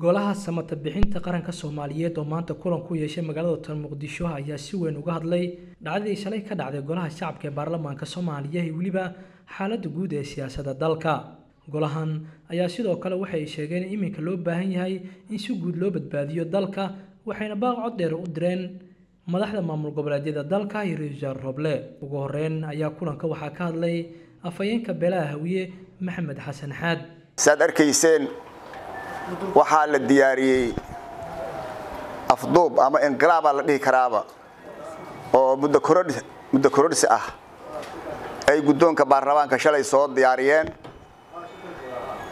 golaha samata bixinta qaranka soomaaliyeed oo maanta kulan ku yeeshay magaalada tan muqdisho ayaa si weyn uga hadlay dhacdadii shalay ka dhacday golaha shacabka ee baarlamaanka soomaaliya iyo weliba xaaladda guud ee siyaasadda dalka golahan ayaa sidoo kale waxay sheegeen in iminka loo baahan yahay in si guud loo badbaadiyo dalka waxayna baaq cod dheer u direen madaxda maamul goboleedyada dalka iyo ra-iisul roble ugu horeyn ayaa kulanka waxaa ka hadlay afhayeenka beelaha hawiye maxamed xasan xaad waxaa la diyaariyey afduub ama inqilaabaa la dhihi karaaba oo muddo korodhsi ah ay guddoonka baarlamaanka shalay soo diyaariyeen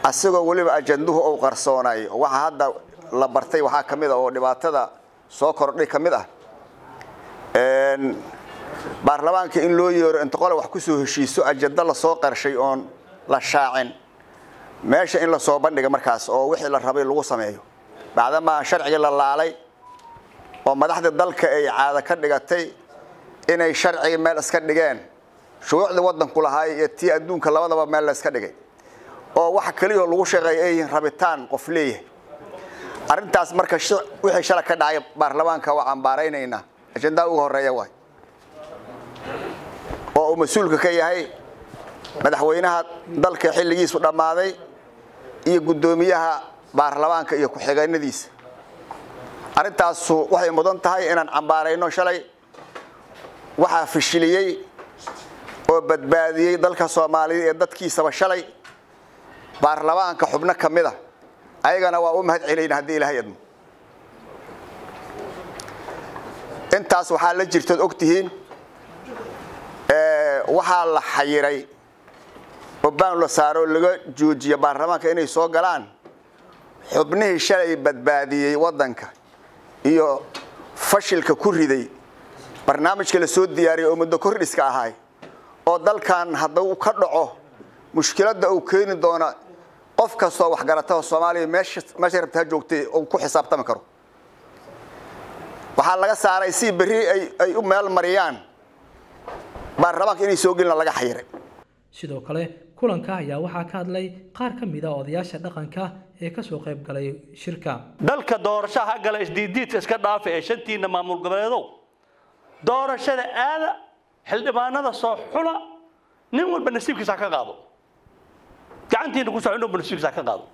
asigoo weliba ajanduhu uu qarsoonay waxa hadda la bartay waxaa ka mid ah oo dhibaatada soo kordhay ka mid ah baarlamaanka in loo yeero inta wax ku soo heshiiso ajando lasoo qarshay oon la shaacin meesha in lasoo bandhiga markaas oo wixii la rabay lagu sameeyo bacdamaa sharcigii la laalay oo madaxda dalka ay caado ka dhigatay inay sharcigii meel iska dhigeen shuruucdii waddanku lahaay iyo tii adduunka labadaba meel la iska dhigay oo waxa keliyao lagu shaqeeya ay yihiin rabitaan qof leeyahay arrintaas marka wixii shala ka dhacay baarlamaanka waa cambaaraynaynaa ajandaa uga horreeya waay oo uu mas-uulka ka yahay madaxweynaha dalka xilligiisu dhammaaday iyo gudoomiyaha baarlamaanka iyo ku-xigeenadiisa arrintaasu waxay mudan tahay inaan cambaarayno shalay waxaa fishiliyey oo badbaadiyey dalka soomaaliyeed ee dadkiisaba shalay baarlamaanka xubno ka mid a ah, ayagana waa u mahad celayna haddii ilaahay admo intaas waxaa la jirtood ogtihiin waxaa la xayiray hubaan la saaro laga joojiyo baarlamaanka inay soo galaan xubnihii shalay badbaadiyey wadanka iyo fashilka ku riday barnaamijka la soo diyaariyay oo muddo kordhiska ahay oo dalkan hadduu ka dhaco mushkiladda uu keeni doona qof kastoo waxgarata oo soomaaliya meesha rabta ha joogtay uu ku xisaabtami karo waxaa laga saaray si berri ay u meel mariyaan baarlamaanka inay soo gelina laga xayiray sidoo kale kulanka ayaa waxaa ka hadlay qaar ka mid a ah odayaasha dhaqanka ee kasoo qayb galay shirka dalka doorashaha gala isdiiddiidka iska dhaafa ee shantiina maamul goboleedow doorashada aada xildhibaanada soo xula nin walba nasiibkiisa ka qaado gacantiina ku soo nin walba nasiibkiisa ka qaado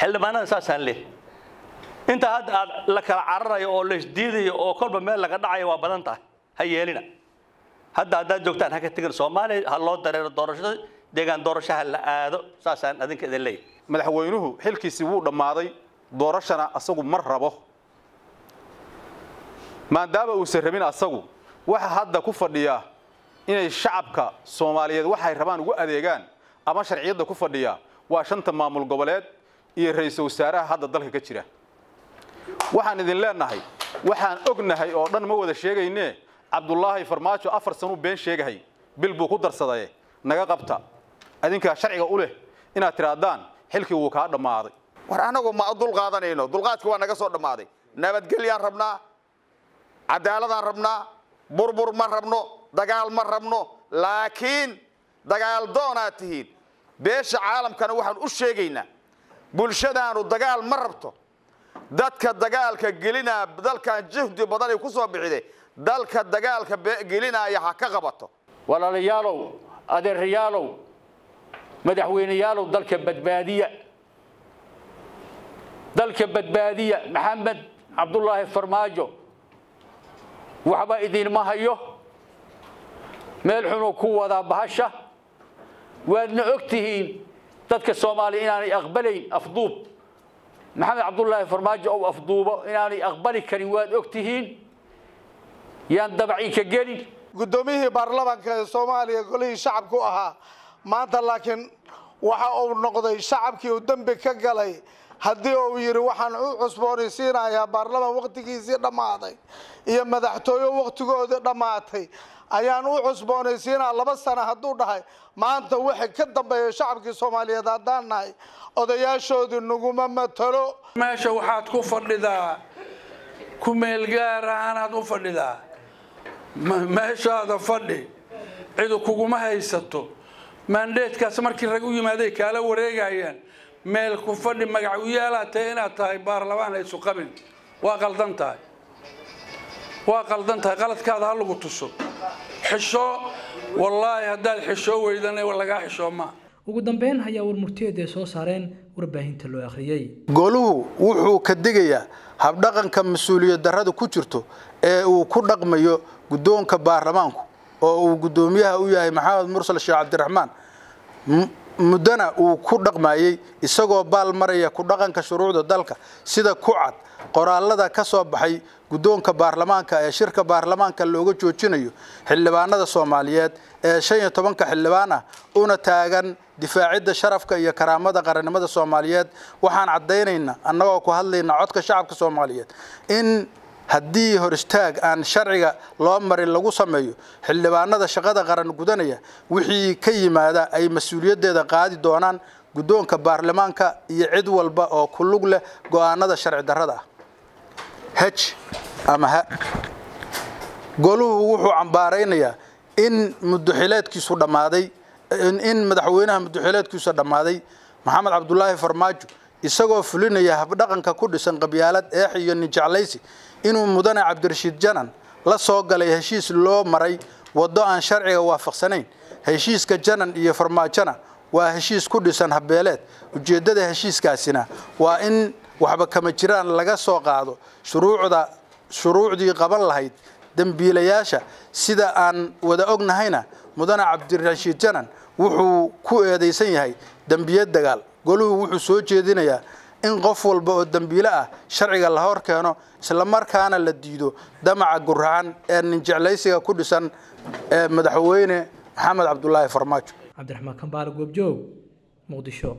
xildhibaanada saasaan leh inta hadda aada la kala cararayo oo la isdiidayo oo kolba meel laga dhacayo waa badan tahay ha yeelina hadda haddaad joogtaan ha ka tegin soomaaliya ha loo dareero doorashada deegaan doorashaha la aado saasaan adinka idin leeyahy madaxweynuhu xilkiisii wuu dhammaaday doorashana asagu mar rabo maadaama uusan rabin asagu waxa hadda ku fadhiya inay shacabka soomaaliyeed waxay rabaan ugu adeegaan ama sharciyadda ku fadhiya waa shanta maamul goboleed iyo ra-iisul wasaaraha hadda dalka ka jira waxaan idin leenahay waxaan ognahay oo dhan ma wada sheegaynee cabdullaahi farmaajo afar sanuu been sheegahay bil buu ku darsadaye naga qabta adinkaa sharciga u leh inaad tihaahdaan xilkii wuu kaa dhammaaday war anagu ma dul qaadanayno dulqaadki waa naga soo dhammaaday nabadgelyaan rabnaa cadaaladaan rabnaa burbur ma rabno dagaal ma rabno laakiin dagaal doonaad tihiin beesha caalamkana waxaan u sheegaynaa bulshadaanu dagaal ma rabto dadka dagaalka gelinaa dalkan jahdi ay ku soo bixide dalka dagaalka gelinaya ha ka qabato walaalayaalow adeerayaalow madaxweyneyaalow dalka badbaadiya dalka badbaadiya maxamed cabdulaahi farmaajo waxba idinma hayo meel xunuu ku wadaa bahasha waadna og tihiin dadka soomaaliya inaanay aqbalayn afduub maxamed cabdulaahi farmaajo ou afduubo inaanay aqbali karin waad og yaan dabci ka gelin guddoomiyihii baarlamaanka ee soomaaliya golihii shacabku ahaa maanta laakiin waxa uu noqday shacabkii uu dembi ka galay haddii uu yidhi waxaan u cusboonaysiinayaa baarlamaan wakhtigiisii dhammaaday iyo madaxtooyo wakhtigoodii dhammaatay ayaan u cusboonaysiinaa laba sana hadduu dhahay maanta waxa ka dambeeya shacabkii soomaaliyeed haddaan nahay odayaashoodii naguma matalo meesha waxaad ku fadhidaa ku meelgaar ahaan aad u fadhidaa meeshaada fadhi cidu kuguma haysato maandheedkaas markii rag u yimaaday kaala wareegayaan meel ku fadhi magac u yaalaad inaad tahay baarlamaan aysu qabin waa qaldan tahay waa qaldan tahay qaladkaada ha lagu tuso xisho wallaahi haddaad xishoo weydana lagaa xishoomaa ugu dambeyn ayaa warmurtiyeed ay soo saareen warbaahinta loo akhriyey goluhu wuxuu ka degayaa habdhaqanka mas-uuliyad darrada ku jirto ee uu ku dhaqmayo guddoonka baarlamaanku oo uu guddoomiyaha u yahay maxamed mursal sheekh cabdiraxmaan muddana uu ku dhaqmayey isagoo baal maraya ku dhaqanka shuruucda dalka sida ku cad qoraallada ka soo baxay guddoonka baarlamaanka ee shirka baarlamaanka looga joojinayo xildhibaanada soomaaliyeed ee shan iyo tobanka xildhibaan ah una taagan difaacidda sharafka iyo karaamada qarannimada soomaaliyeed waxaan caddaynaynaa annagoo ku hadlaynaa codka shacabka soomaaliyeed in haddii hor istaag aan sharciga loo marin lagu sameeyo xildhibaanada shaqada qaran gudanaya wixii ka yimaada ay mas-uuliyaddeeda qaadi doonaan guddoonka baarlamaanka iyo cid walba oo ku lug leh go'aanada sharci darrada ah h ama h goluhu wuxuu cambaaraynayaa in muduxileedkiisu dhammaaday in madaxweynaha muduxileedkiisa dhammaaday maxamed cabdulaahi farmaajo isagoo fulinaya habdhaqanka ku dhisan qabyaalad eex iyo ninjeclaysi inuu mudane cabdirashiid janan la soo galay heshiis loo maray waddo aan sharciga waafaqsanayn heshiiska janan iyo farmaajona waa heshiis ku dhisan habeeleed ujeeddada heshiiskaasina waa in waxba kama jiraan laga soo qaado shuruucda shuruucdii qaban lahayd dembiilayaasha sida aan wada ognahayna mudane cabdirashiid janan wuxuu ku eedaysan yahay dembiye dagaal goluhu wuxuu soo jeedinayaa in qof walba oo dembiile ah sharciga la hor keeno islamarkaana la diido damaca guraan ee ninjeclaysiga ku dhisan ee madaxweyne maxamed cabdulaahi farmaajo cabdiraxmaan kambaale goobjoog muqdisho